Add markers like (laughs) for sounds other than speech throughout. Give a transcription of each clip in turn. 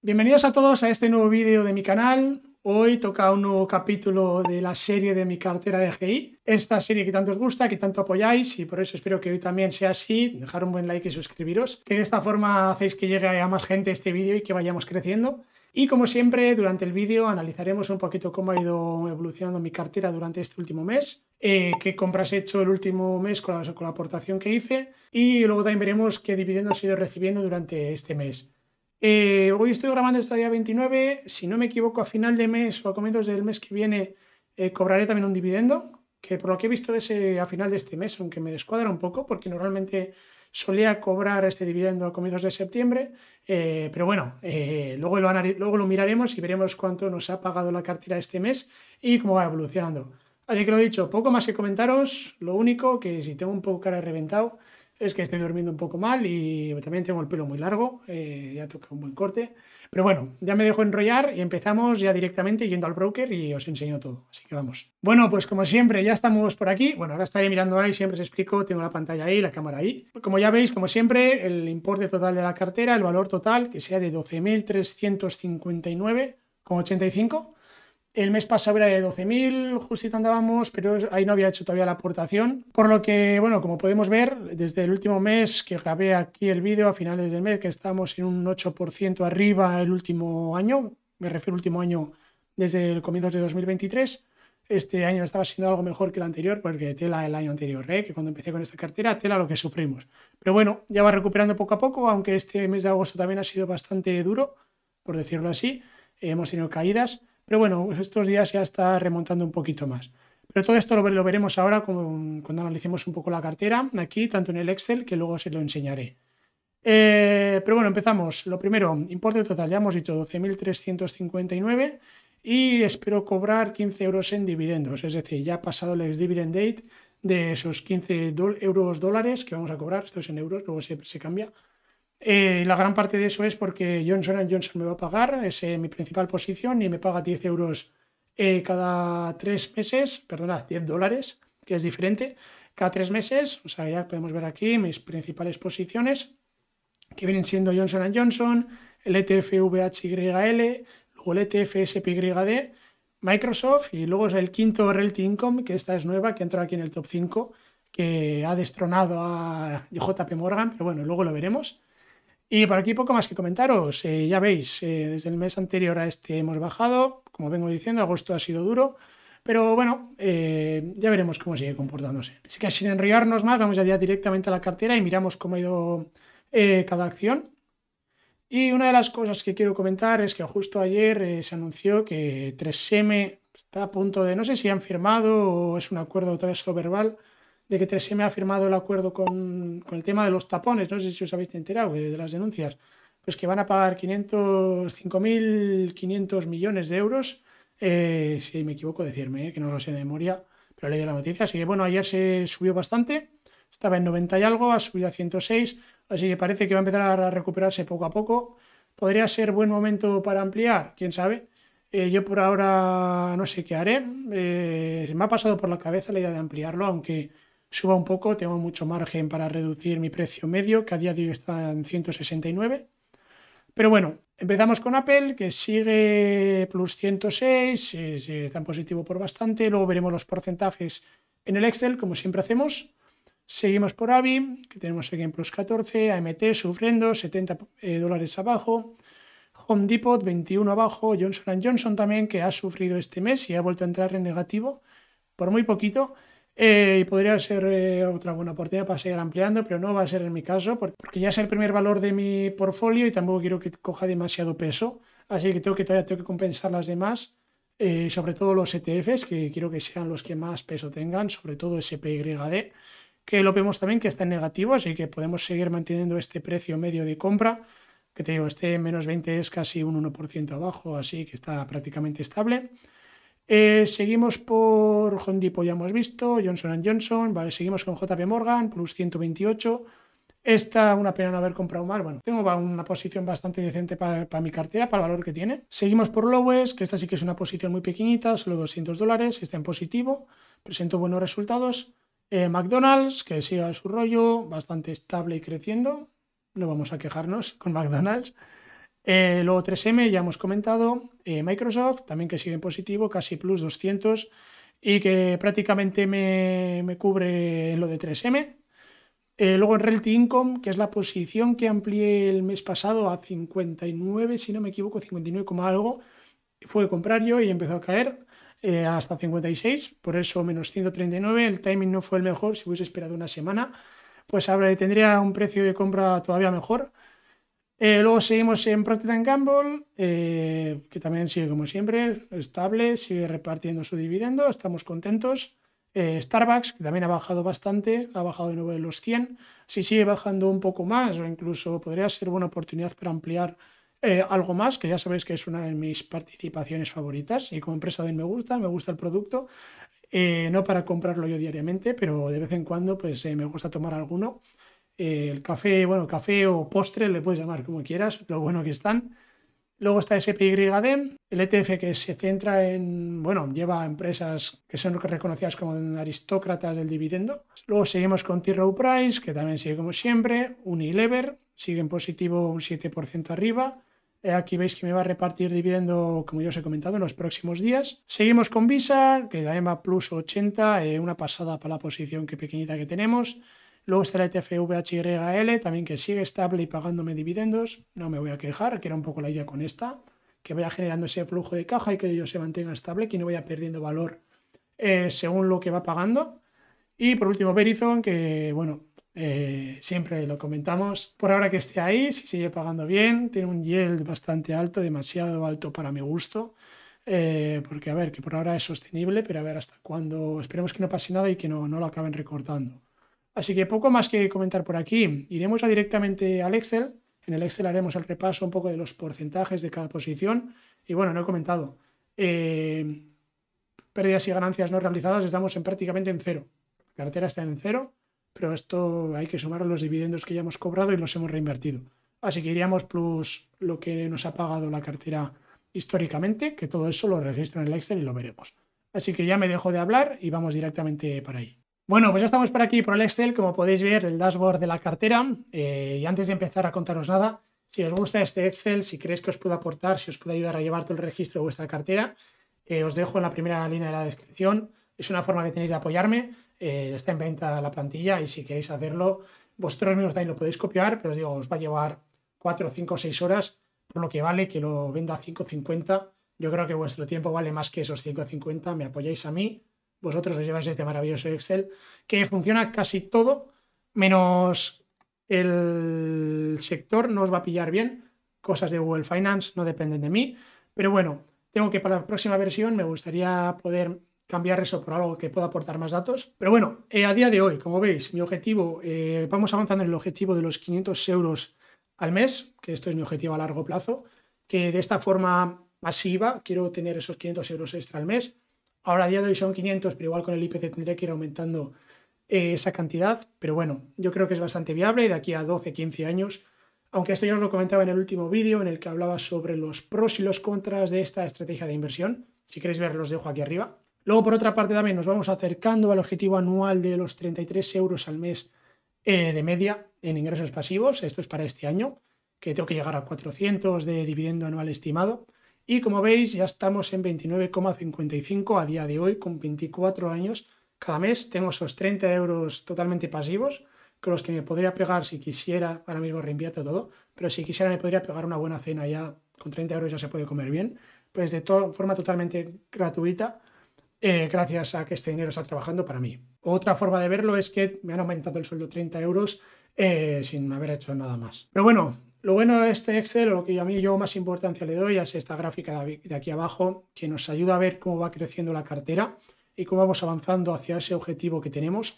Bienvenidos a todos a este nuevo vídeo de mi canal. Hoy toca un nuevo capítulo de la serie de mi cartera de GI. Esta serie que tanto os gusta, que tanto apoyáis y por eso espero que hoy también sea así. Dejar un buen like y suscribiros, que de esta forma hacéis que llegue a más gente este vídeo y que vayamos creciendo. Y como siempre, durante el vídeo analizaremos un poquito cómo ha ido evolucionando mi cartera durante este último mes, eh, qué compras he hecho el último mes con con la aportación que hice y luego también veremos qué dividendos he ido recibiendo durante este mes. Eh, hoy estoy grabando esta día 29. Si no me equivoco, a final de mes o a comienzos del mes que viene eh, cobraré también un dividendo, que por lo que he visto es eh, a final de este mes, aunque me descuadra un poco, porque normalmente solía cobrar este dividendo a comienzos de septiembre. pero bueno, luego, lo luego lo miraremos y veremos cuánto nos ha pagado la cartera este mes y cómo va evolucionando. Así que lo dicho, poco más que comentaros. Lo único que si tengo un poco cara reventado es que estoy durmiendo un poco mal y también tengo el pelo muy largo, eh, ya toca un buen corte. Pero bueno, ya me dejo enrollar y empezamos ya directamente yendo al broker y os enseño todo. Así que vamos. Bueno, pues como siempre, ya estamos por aquí. Bueno, ahora estaré mirando ahí, siempre os explico, tengo la pantalla ahí, la cámara ahí. Como ya veis, como siempre, el importe total de la cartera, el valor total, que sea de 12.359,85. El mes pasado era de 12.000, justito andábamos, pero ahí no había hecho todavía la aportación. Por lo que, bueno, como podemos ver, desde el último mes que grabé aquí el vídeo, a finales del mes, que estábamos en un 8% arriba el último año, me refiero al último año desde el comienzo de 2023. Este año estaba siendo algo mejor que el anterior, porque tela el año anterior, ¿eh? que cuando empecé con esta cartera, tela lo que sufrimos. Pero bueno, ya va recuperando poco a poco, aunque este mes de agosto también ha sido bastante duro, por decirlo así. hemos tenido caídas pero bueno, estos días ya está remontando un poquito más. Pero todo esto lo, veremos ahora cuando analicemos un poco la cartera, aquí, tanto en el Excel, que luego se lo enseñaré. Eh, pero bueno, empezamos. Lo primero, importe total, ya hemos dicho 12.359 y espero cobrar 15 euros en dividendos, es decir, ya ha pasado el dividend date de esos 15 euros dólares que vamos a cobrar, esto es en euros, luego se cambia, eh, la gran parte de eso es porque Johnson Johnson me va a pagar, es eh, mi principal posición, y me paga 10 euros eh, cada tres meses, perdona, 10 dólares, que es diferente, cada tres meses. O sea, ya podemos ver aquí mis principales posiciones, que vienen siendo Johnson Johnson, el ETF VHYL, luego el ETF SPYD, Microsoft, y luego es el quinto Realty Income, que esta es nueva, que ha entrado aquí en el top 5, que ha destronado a JP Morgan, pero bueno, luego lo veremos. Y por aquí poco más que comentaros. Eh, ya veis, eh, desde el mes anterior a este hemos bajado. Como vengo diciendo, agosto ha sido duro. Pero bueno, eh, ya veremos cómo sigue comportándose. Así que sin enrollarnos más, vamos ya directamente a la cartera y miramos cómo ha ido cada acción. Y una de las cosas que quiero comentar es que justo ayer se anunció que 3M está a punto de, no sé si han firmado o es un acuerdo todavía solo verbal, de que 3 ha firmado el acuerdo con, el tema de los tapones, no sé si os habéis enterado de, las denuncias, pues que van a pagar 5.500 millones de euros, eh, si me equivoco decirme, eh, que no lo sé de memoria, pero leí la noticia, así que bueno, ayer se subió bastante, estaba en 90 y algo, ha subido a 106, así que parece que va a empezar a recuperarse poco a poco. ¿Podría ser buen momento para ampliar? ¿Quién sabe? Eh, yo por ahora no sé qué haré. me ha pasado por la cabeza la idea de ampliarlo, aunque suba un poco, tengo mucho margen para reducir mi precio medio, que a día de hoy está en 169. Pero bueno, empezamos con Apple, que sigue plus 106, está en positivo por bastante, luego veremos los porcentajes en el Excel, como siempre hacemos. Seguimos por AVI, que tenemos aquí en plus 14, AMT sufriendo, 70 eh, dólares abajo, Home Depot 21 abajo, Johnson Johnson también, que ha sufrido este mes y ha vuelto a entrar en negativo por muy poquito. Eh, y podría ser eh, otra buena oportunidad para seguir ampliando, pero no va a ser en mi caso, porque ya es el primer valor de mi portfolio y tampoco quiero que coja demasiado peso. Así que tengo que todavía tengo que compensar las demás, eh, sobre todo los ETFs, que quiero que sean los que más peso tengan, sobre todo SPYD, que lo vemos también que está en negativo, así que podemos seguir manteniendo este precio medio de compra, que te digo, este menos 20 es casi un 1% abajo, así que está prácticamente estable. Eh, seguimos por Hondipo, ya hemos visto, Johnson Johnson, vale, seguimos con JP Morgan, plus 128. Esta, una pena no haber comprado más. Bueno, tengo una posición bastante decente para, mi cartera, para el valor que tiene. Seguimos por Lowes, que esta sí que es una posición muy pequeñita, solo 200 dólares, que está en positivo, presentó buenos resultados. Eh, McDonald's, que sigue a su rollo, bastante estable y creciendo. No vamos a quejarnos con McDonald's. Eh, luego 3M, ya hemos comentado, eh, Microsoft, también que sigue en positivo, casi plus 200 y que prácticamente me, cubre lo de 3M. Eh, luego en Realty Income, que es la posición que amplié el mes pasado a 59, si no me equivoco, 59, algo, fue comprar y empezó a caer hasta 56, por eso menos 139, el timing no fue el mejor, si hubiese esperado una semana, pues ahora tendría un precio de compra todavía mejor. Eh, luego seguimos en Procter Gamble, eh, que también sigue como siempre, estable, sigue repartiendo su dividendo, estamos contentos. Eh, Starbucks, que también ha bajado bastante, ha bajado de nuevo de los 100. Si sigue bajando un poco más, o incluso podría ser buena oportunidad para ampliar algo más, que ya sabéis que es una de mis participaciones favoritas y como empresa también me gusta, me gusta el producto. no para comprarlo yo diariamente, pero de vez en cuando pues me gusta tomar alguno el café, bueno, café o postre, le puedes llamar como quieras, lo bueno que están. Luego está SPYD, e el ETF que se centra en, bueno, lleva empresas que son reconocidas como aristócratas del dividendo. Luego seguimos con T. row Price, que también sigue como siempre, Unilever, sigue en positivo un 7% arriba. Aquí veis que me va a repartir dividendo, como ya os he comentado, en los próximos días. Seguimos con Visa, que da EMA plus 80, eh, una pasada para la posición que pequeñita que tenemos. Luego está la e también que sigue estable y pagándome dividendos. No me voy a quejar, que era un poco la idea con esta, que vaya generando ese flujo de caja y que yo se mantenga estable, que no vaya perdiendo valor eh, según lo que va pagando. Y por último, Verizon, que bueno, eh, siempre lo comentamos. Por ahora que esté ahí, si sigue pagando bien, tiene un yield bastante alto, demasiado alto para mi gusto. Eh, porque a ver, que por ahora es sostenible, pero a ver hasta cuándo. Esperemos que no pase nada y que no, no lo acaben recortando. Así que poco más que comentar por aquí. Iremos directamente al Excel. En el Excel haremos el repaso un poco de los porcentajes de cada posición. Y bueno, no he comentado. Eh, pérdidas y ganancias no realizadas estamos prácticamente en cero. La cartera está en cero, pero esto hay que sumar los dividendos que ya hemos cobrado y los hemos reinvertido. Así que iríamos plus lo que nos ha pagado la cartera históricamente, que todo eso lo registro en el Excel y lo veremos. Así que ya me dejo de hablar y vamos directamente para ahí. Bueno, pues ya estamos por aquí por el Excel, como podéis ver, el dashboard de la cartera. Eh, y antes de empezar a contaros nada, si os gusta este Excel, si creéis que os puede aportar, si os puede ayudar a llevar todo el registro de vuestra cartera, eh, os dejo en la primera línea de la descripción. Es una forma que tenéis de apoyarme. Eh, está en venta la plantilla y si queréis hacerlo, vosotros mismos también lo podéis copiar, pero os digo, os va a llevar 4, 5, 6 horas, por lo que vale que lo venda a 5.50. Yo creo que vuestro tiempo vale más que esos 5.50. Me apoyáis a mí vosotros os lleváis este maravilloso Excel, que funciona casi todo, menos el sector, no os va a pillar bien. Cosas de Google Finance no dependen de mí. Pero bueno, tengo que para la próxima versión me gustaría poder cambiar eso por algo que pueda aportar más datos. Pero bueno, eh, a día de hoy, como veis, mi objetivo, eh, vamos avanzando en el objetivo de los 500 euros al mes, que esto es mi objetivo a largo plazo, que de esta forma masiva quiero tener esos 500 euros extra al mes Ahora a día de hoy son 500, pero igual con el IPC tendría que ir aumentando eh, esa cantidad. Pero bueno, yo creo que es bastante viable y de aquí a 12, 15 años. Aunque esto ya os lo comentaba en el último vídeo en el que hablaba sobre los pros y los contras de esta estrategia de inversión. Si queréis ver, los dejo aquí arriba. Luego, por otra parte, también nos vamos acercando al objetivo anual de los 33 euros al mes eh, de media en ingresos pasivos. Esto es para este año, que tengo que llegar a 400 de dividendo anual estimado. Y como veis, ya estamos en 29,55 a día de hoy, con 24 años. Cada mes tengo esos 30 euros totalmente pasivos, con los que me podría pegar si quisiera, ahora mismo reinvierto todo, pero si quisiera me podría pegar una buena cena ya, con 30 euros ya se puede comer bien, pues de forma totalmente gratuita, eh, gracias a que este dinero está trabajando para mí. Otra forma de verlo es que me han aumentado el sueldo 30 euros eh, sin haber hecho nada más. Pero bueno, lo bueno de este Excel, o lo que a mí yo más importancia le doy, es esta gráfica de aquí abajo, que nos ayuda a ver cómo va creciendo la cartera y cómo vamos avanzando hacia ese objetivo que tenemos.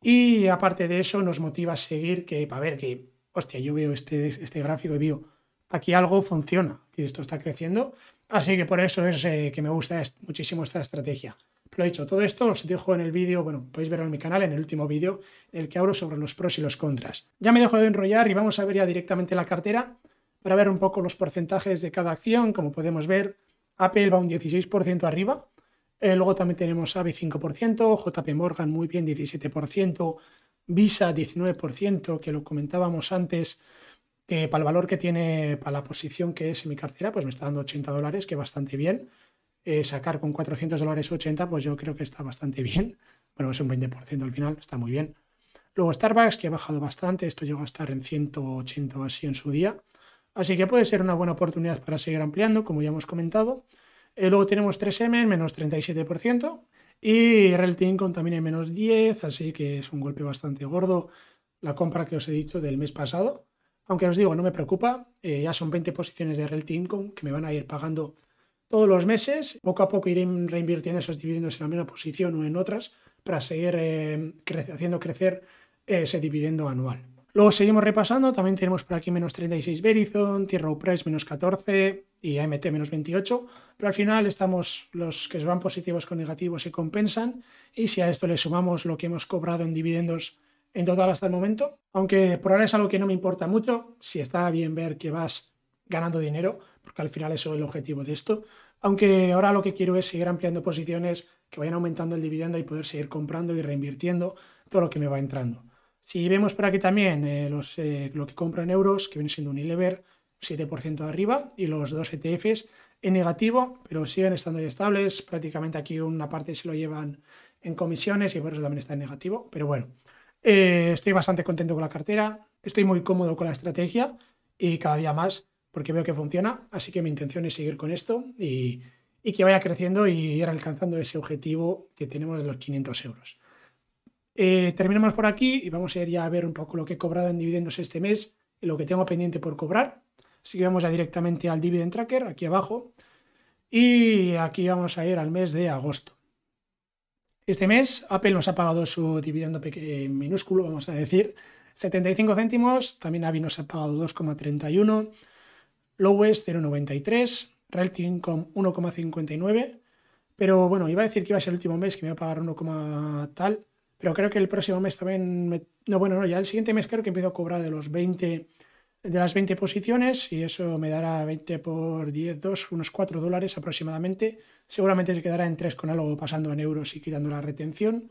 Y aparte de eso, nos motiva a seguir que, para ver que, hostia, yo veo este, este, gráfico y veo, aquí algo funciona, que esto está creciendo. Así que por eso es eh, que me gusta muchísimo esta estrategia. Lo he dicho, todo esto os dejo en el vídeo, bueno, podéis verlo en mi canal, en el último vídeo, el que hablo sobre los pros y los contras. Ya me dejo de enrollar y vamos a ver ya directamente la cartera para ver un poco los porcentajes de cada acción. Como podemos ver, Apple va un 16% arriba. Eh, luego también tenemos v 5%, JP Morgan muy bien 17%, Visa 19%, que lo comentábamos antes, que para el valor que tiene, para la posición que es en mi cartera, pues me está dando 80 dólares, que bastante bien. Eh, sacar con 400 dólares 80, pues yo creo que está bastante bien. (laughs) Bueno, es un 20% al final, está muy bien. Luego Starbucks, que ha bajado bastante, esto llegó a estar en 180 o así en su día. Así que puede ser una buena oportunidad para seguir ampliando, como ya hemos comentado. Eh, luego tenemos 3M en menos 37% y Realty Income también en menos 10, así que es un golpe bastante gordo la compra que os he dicho del mes pasado. Aunque os digo, no me preocupa, eh, ya son 20 posiciones de Realty Income que me van a ir pagando todos los meses. Poco a poco iré reinvirtiendo esos dividendos en la misma posición o en otras para seguir eh, haciendo crecer eh, ese dividendo anual. Luego seguimos repasando, también tenemos por aquí menos 36 Verizon, Tierra Price menos 14 y AMT menos 28, pero al final estamos los que se van positivos con negativos y compensan y si a esto le sumamos lo que hemos cobrado en dividendos en total hasta el momento, aunque por ahora es algo que no me importa mucho, si está bien ver que vas ganando dinero, porque al final eso es el objetivo de esto. Aunque ahora lo que quiero es seguir ampliando posiciones, que vayan aumentando el dividendo y poder seguir comprando y reinvirtiendo todo lo que me va entrando. Si vemos por aquí también eh, los, eh, lo que compro en euros, que viene siendo un Unilever, 7% de arriba, y los dos ETFs en negativo, pero siguen estando estables. Prácticamente aquí una parte se lo llevan en comisiones y por eso también está en negativo. Pero bueno, eh, estoy bastante contento con la cartera, estoy muy cómodo con la estrategia y cada día más porque veo que funciona, así que mi intención es seguir con esto y, que vaya creciendo y ir alcanzando ese objetivo que tenemos de los 500 euros. Eh, terminamos por aquí y vamos a ir ya a ver un poco lo que he cobrado en dividendos este mes y lo que tengo pendiente por cobrar. Así que vamos ya directamente al Dividend Tracker, aquí abajo. Y aquí vamos a ir al mes de agosto. Este mes Apple nos ha pagado su dividendo minúsculo, vamos a decir, 75 céntimos. También Avi nos ha pagado 2,31. Lowest 0,93, Realty Income 1,59, pero bueno, iba a decir que iba a ser el último mes que me iba a pagar 1, tal, pero creo que el próximo mes también, no, bueno, no, ya el siguiente mes creo que empiezo a cobrar de los 20, de las 20 posiciones y eso me dará 20 por 10, 2, unos 4 dólares aproximadamente, seguramente se quedará en 3 con algo pasando en euros y quitando la retención.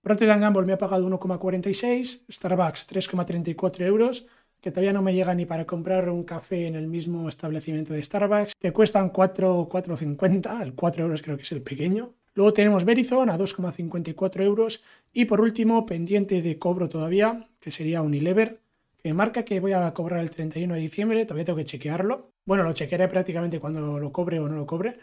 Procter Gamble me ha pagado 1,46, Starbucks 3,34 euros, que todavía no me llega ni para comprar un café en el mismo establecimiento de Starbucks, que cuestan 4,50, el 4 euros creo que es el pequeño. Luego tenemos Verizon a 2,54 euros y por último, pendiente de cobro todavía, que sería Unilever, que marca que voy a cobrar el 31 de diciembre, todavía tengo que chequearlo. Bueno, lo chequearé prácticamente cuando lo cobre o no lo cobre,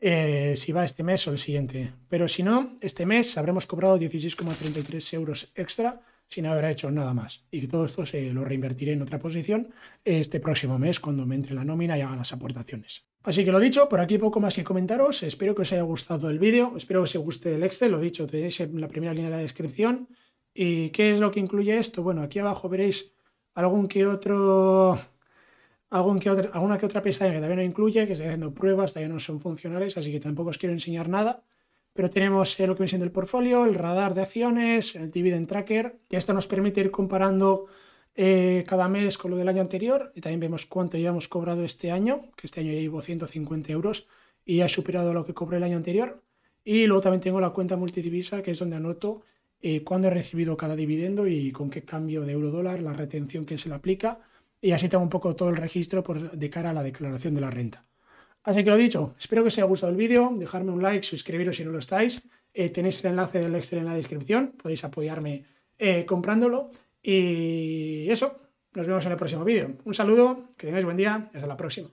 eh, si va este mes o el siguiente. Pero si no, este mes habremos cobrado 16,33 euros extra sin haber hecho nada más. Y todo esto se lo reinvertiré en otra posición este próximo mes cuando me entre la nómina y haga las aportaciones. Así que lo dicho, por aquí poco más que comentaros. Espero que os haya gustado el vídeo, espero que os guste el Excel, lo dicho, tenéis en la primera línea de la descripción. ¿Y qué es lo que incluye esto? Bueno, aquí abajo veréis algún que otro... Algún que alguna que otra pestaña que todavía no incluye, que estoy haciendo pruebas, todavía no son funcionales, así que tampoco os quiero enseñar nada pero tenemos eh, lo que viene siendo el portfolio, el radar de acciones, el dividend tracker, y esto nos permite ir comparando eh, cada mes con lo del año anterior y también vemos cuánto ya hemos cobrado este año, que este año ya llevo 150 euros y ya he superado lo que cobré el año anterior. Y luego también tengo la cuenta multidivisa, que es donde anoto eh, cuándo he recibido cada dividendo y con qué cambio de euro dólar, la retención que se le aplica, y así tengo un poco todo el registro de cara a la declaración de la renta. Así que lo dicho, espero que os haya gustado el vídeo, dejarme un like, suscribiros si no lo estáis, eh, tenéis el enlace del Excel en la descripción, podéis apoyarme eh, comprándolo y eso, nos vemos en el próximo vídeo. Un saludo, que tengáis buen día, hasta la próxima.